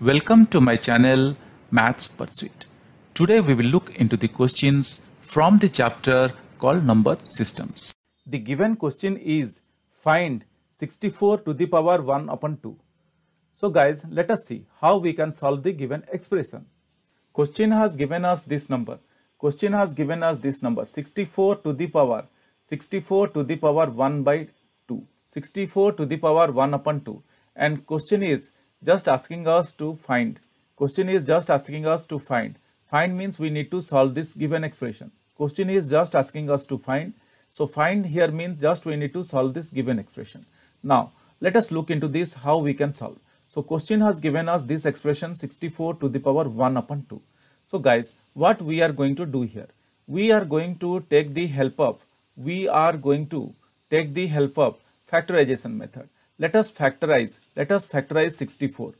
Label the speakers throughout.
Speaker 1: Welcome to my channel Maths Pursuit. Today we will look into the questions from the chapter called Number Systems. The given question is find 64 to the power 1 upon 2. So guys let us see how we can solve the given expression. Question has given us this number. Question has given us this number 64 to the power 64 to the power 1 by 2. 64 to the power 1 upon 2 and question is just asking us to find. Question is just asking us to find. Find means we need to solve this given expression. Question is just asking us to find. So find here means just we need to solve this given expression. Now let us look into this how we can solve. So question has given us this expression 64 to the power 1 upon 2. So guys what we are going to do here? We are going to take the help of. We are going to take the help of factorization method let us factorize let us factorize 64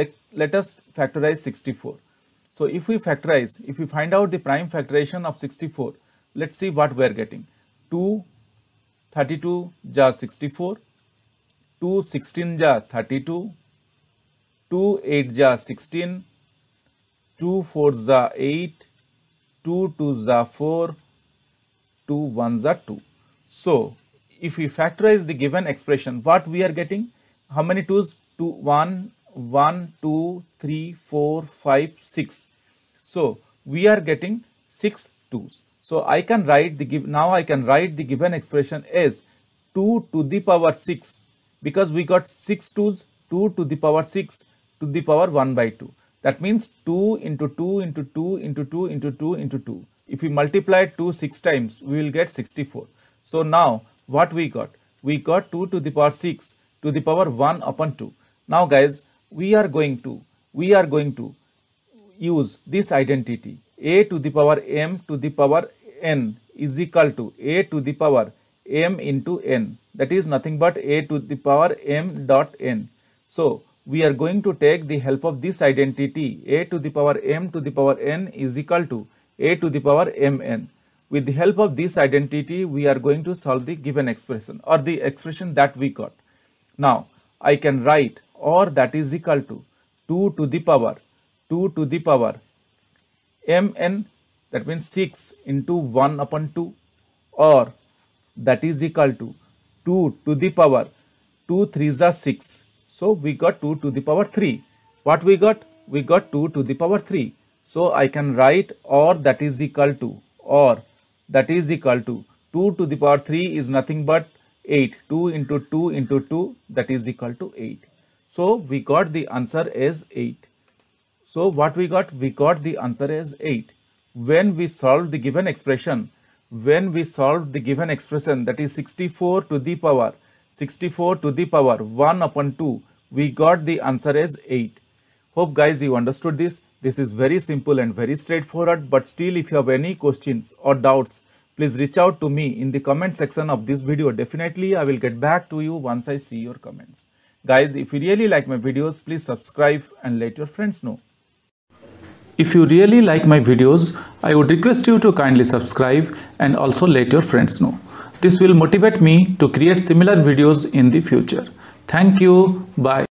Speaker 1: let, let us factorize 64 so if we factorize if we find out the prime factorization of 64 let's see what we are getting 2 32 ja 64 2 16 ja 32 2 8 ja 16 2 4 ja 8 2 2 ja 4 2 1 ja 2 so if we factorize the given expression, what we are getting? How many 2s? 2, 1, 1, 2, 3, 4, 5, 6. So, we are getting 6 2s. So, I can write the give now I can write the given expression as 2 to the power 6 because we got 6 2s 2 to the power 6 to the power 1 by 2. That means 2 into 2 into 2 into 2 into 2 into 2. If we multiply 2 6 times, we will get 64. So now what we got? We got 2 to the power 6 to the power 1 upon 2. Now guys, we are going to, we are going to use this identity a to the power m to the power n is equal to a to the power m into n that is nothing but a to the power m dot n. So we are going to take the help of this identity a to the power m to the power n is equal to a to the power mn with the help of this identity, we are going to solve the given expression or the expression that we got. Now, I can write or that is equal to 2 to the power 2 to the power mn that means 6 into 1 upon 2 or that is equal to 2 to the power 2 3s are 6. So, we got 2 to the power 3. What we got? We got 2 to the power 3. So, I can write or that is equal to or that is equal to 2 to the power 3 is nothing but 8 2 into 2 into 2 that is equal to 8 so we got the answer as 8 so what we got we got the answer as 8 when we solve the given expression when we solve the given expression that is 64 to the power 64 to the power 1 upon 2 we got the answer as 8 Hope guys you understood this. This is very simple and very straightforward but still if you have any questions or doubts please reach out to me in the comment section of this video. Definitely I will get back to you once I see your comments. Guys if you really like my videos please subscribe and let your friends know. If you really like my videos I would request you to kindly subscribe and also let your friends know. This will motivate me to create similar videos in the future. Thank you. Bye.